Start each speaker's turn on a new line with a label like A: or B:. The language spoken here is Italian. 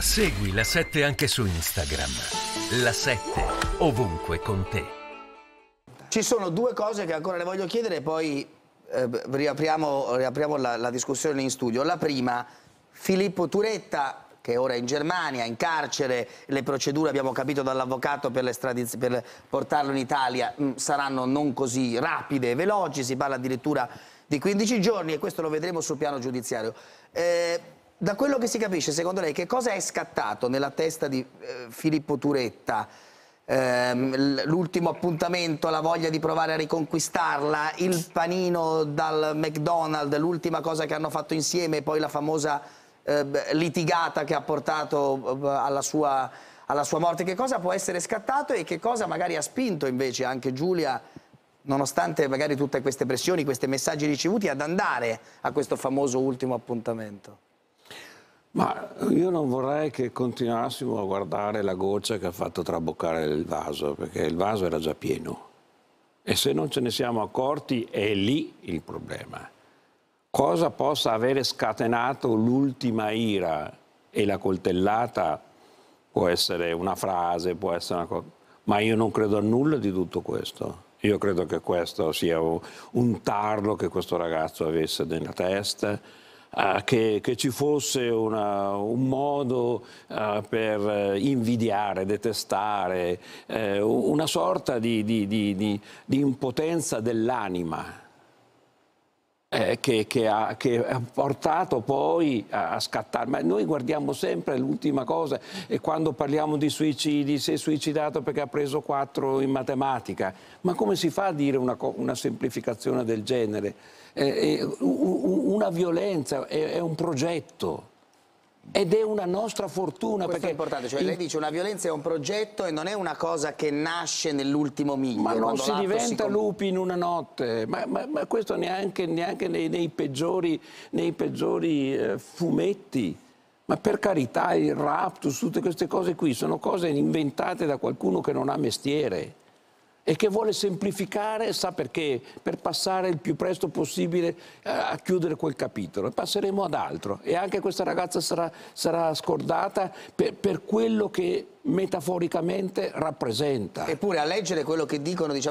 A: Segui la 7 anche su Instagram. La 7 ovunque con te.
B: Ci sono due cose che ancora le voglio chiedere e poi eh, riapriamo, riapriamo la, la discussione in studio. La prima, Filippo Turetta che è ora in Germania, in carcere, le procedure abbiamo capito dall'avvocato per, per, portarlo in Italia mm, saranno non così rapide e veloci, si parla addirittura di 15 giorni e questo lo vedremo sul piano giudiziario. Eh, da quello che si capisce, secondo lei, che cosa è scattato nella testa di eh, Filippo Turetta? Ehm, L'ultimo appuntamento, la voglia di provare a riconquistarla, il panino dal McDonald's, l'ultima cosa che hanno fatto insieme, e poi la famosa eh, litigata che ha portato alla sua, alla sua morte. Che cosa può essere scattato e che cosa magari ha spinto invece anche Giulia nonostante magari tutte queste pressioni, questi messaggi ricevuti, ad andare a questo famoso ultimo appuntamento?
A: Ma io non vorrei che continuassimo a guardare la goccia che ha fatto traboccare il vaso, perché il vaso era già pieno. E se non ce ne siamo accorti è lì il problema. Cosa possa avere scatenato l'ultima ira e la coltellata? Può essere una frase, può essere una cosa. Ma io non credo a nulla di tutto questo. Io credo che questo sia un tarlo che questo ragazzo avesse nella testa uh, che, che, ci fosse una, un modo uh, per eh, invidiare, detestare, una sorta di, di, di, di impotenza dell'anima eh, che, che, ha, che, ha, portato poi a, a, scattare. Ma noi guardiamo sempre l'ultima cosa e quando parliamo di suicidi, si è suicidato perché ha preso 4 in matematica. Ma come si fa a dire una, una semplificazione del genere? Eh, eh una violenza è, è un progetto. Ed è una nostra fortuna. Questo perché è importante,
B: cioè, in... lei dice una violenza è un progetto e non è una cosa che nasce nell'ultimo miglio. Ma non si diventa si...
A: lupi in una notte, ma, ma, ma questo neanche, neanche nei, nei, peggiori, nei peggiori eh, fumetti. Ma per carità, il raptus, tutte queste cose qui sono cose inventate da qualcuno che non ha mestiere e che vuole semplificare, sa perché? Per passare il più presto possibile eh, a chiudere quel capitolo. E passeremo ad altro e anche questa ragazza sarà, sarà scordata per, per quello che metaforicamente rappresenta.
B: Eppure a leggere quello che dicono diciamo,